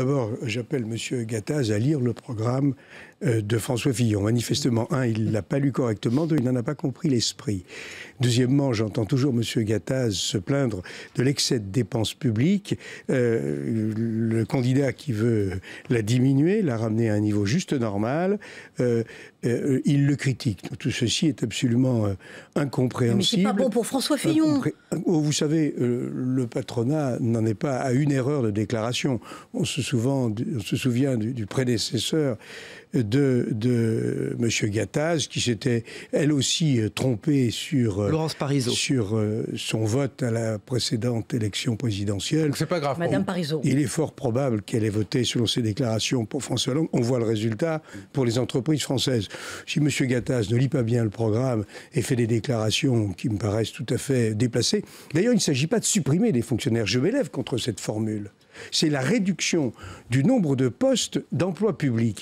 D'abord, j'appelle M. Gattaz à lire le programme euh, de François Fillon. Manifestement, un, il ne l'a pas lu correctement, deux, il n'en a pas compris l'esprit. Deuxièmement, j'entends toujours M. Gattaz se plaindre de l'excès de dépenses publiques. Euh, le candidat qui veut la diminuer, la ramener à un niveau juste normal, euh, il le critique. Tout ceci est absolument incompréhensible. Mais c'est pas bon pour François Fillon. vous savez, le patronat n'en est pas à une erreur de déclaration souvent, on se souvient du, prédécesseur de, M. Gattaz, qui s'était, elle aussi, euh, trompée sur, euh, Laurence sur euh, son vote à la précédente élection présidentielle. C'est pas grave. Madame Il est fort probable qu'elle ait voté, selon ses déclarations, pour François Hollande. On voit le résultat pour les entreprises françaises. Si M. Gattaz ne lit pas bien le programme et fait des déclarations qui me paraissent tout à fait déplacées, d'ailleurs, il ne s'agit pas de supprimer les fonctionnaires. Je m'élève contre cette formule c'est la réduction du nombre de postes d'emploi public.